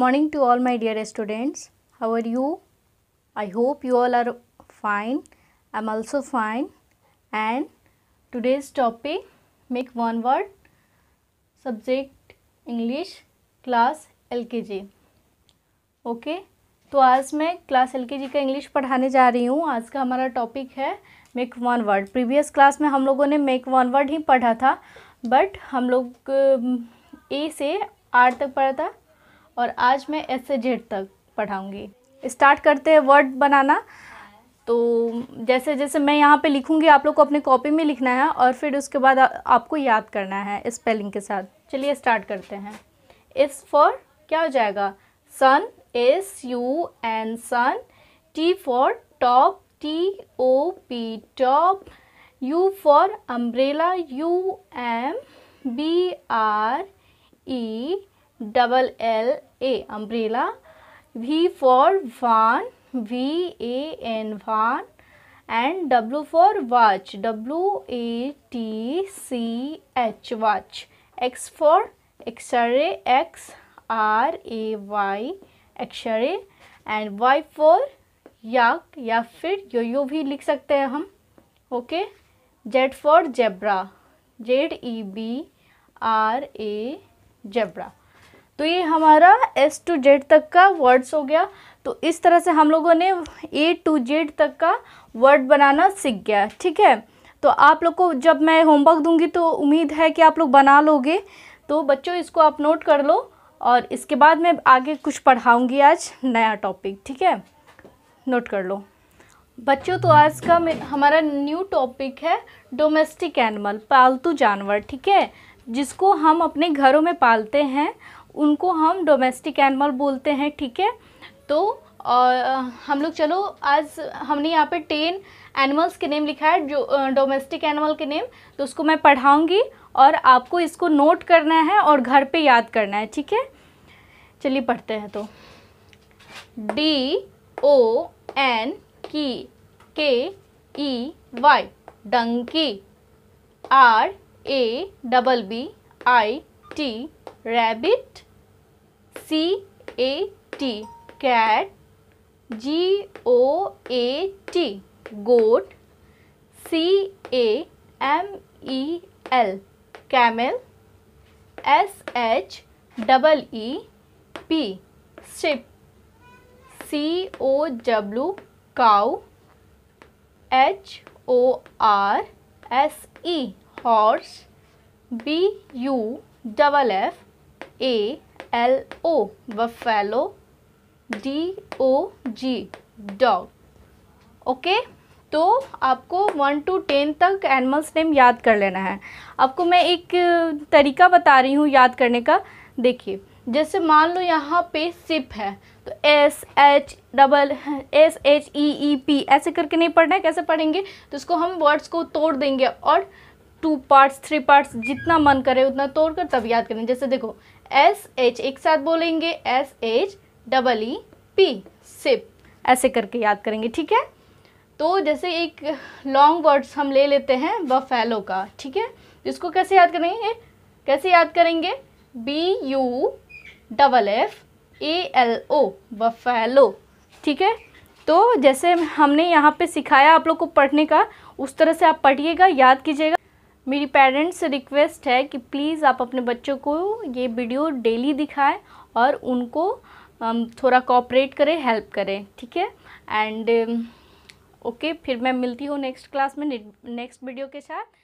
morning to all my dear students. How are you? I hope you all are fine. I'm also fine. And today's topic make one word subject English class LKG. okay? तो आज मैं class L का English पढ़ाने जा रही हूँ आज का हमारा टॉपिक है make one word previous class में हम लोगों ने मेक वन वर्ड ही पढ़ा था बट हम लोग ए से आर तक पढ़ा था और आज मैं एस से जेड तक पढ़ाऊँगी स्टार्ट करते हैं वर्ड बनाना तो जैसे जैसे मैं यहाँ पे लिखूँगी आप लोग को अपने कॉपी में लिखना है और फिर उसके बाद आ, आपको याद करना है स्पेलिंग के साथ चलिए स्टार्ट करते हैं इस फॉर क्या हो जाएगा sun S U N sun T for top T O P top U for umbrella U M B R E double L A umbrella V for van V A N van and W for watch W A T C H watch X for x ray X R A Y x ray and Y for yak या फिर yo yo भी लिख सकते हैं हम okay Z for zebra Z E B R A zebra तो ये हमारा एस टू जेड तक का वर्ड्स हो गया तो इस तरह से हम लोगों ने ए टू जेड तक का वर्ड बनाना सीख गया ठीक है तो आप लोग को जब मैं होमवर्क दूंगी तो उम्मीद है कि आप लोग बना लोगे तो बच्चों इसको आप नोट कर लो और इसके बाद मैं आगे कुछ पढ़ाऊँगी आज नया टॉपिक ठीक है नोट कर लो बच्चों तो आज का हमारा न्यू टॉपिक है डोमेस्टिक एनिमल पालतू जानवर ठीक है जिसको हम अपने घरों में पालते हैं उनको हम डोमेस्टिक एनिमल बोलते हैं ठीक है तो और हम लोग चलो आज हमने यहाँ पे टेन एनिमल्स के नेम लिखा है जो डोमेस्टिक एनिमल के नेम तो उसको मैं पढ़ाऊँगी और आपको इसको नोट करना है और घर पे याद करना है ठीक है चलिए पढ़ते हैं तो डी ओ एन की K E Y donkey R A double B I T rabbit c a t cat g o a t goat c a m e l camel s h double e p sheep c o w cow H O R S E horse B U double F A L O buffalo D O G dog okay तो आपको one two ten तक animals name याद कर लेना है आपको मैं एक तरीका बता रही हूँ याद करने का देखिए जैसे मान लो यहाँ पे सिप है तो S H double S H E E P ऐसे करके नहीं पढ़ना है कैसे पढ़ेंगे तो इसको हम वर्ड्स को तोड़ देंगे और टू पार्ट्स थ्री पार्ट्स जितना मन करे उतना तोड़ कर तब याद करें जैसे देखो एस एच एक साथ बोलेंगे S H double E P sheep ऐसे करके याद करेंगे ठीक है तो जैसे एक लॉन्ग वर्ड्स हम ले लेते हैं बफेलो का ठीक है इसको कैसे याद करेंगे कैसे याद करेंगे B U double F A L O buffalo ठीक है तो जैसे हमने यहाँ पे सिखाया आप लोग को पढ़ने का उस तरह से आप पढ़िएगा याद कीजिएगा मेरी पेरेंट्स से रिक्वेस्ट है कि प्लीज़ आप अपने बच्चों को ये वीडियो डेली दिखाएं और उनको थोड़ा कॉपरेट करें हेल्प करें ठीक है एंड ओके फिर मैं मिलती हूँ नेक्स्ट क्लास में नेक्स्ट वीडियो के साथ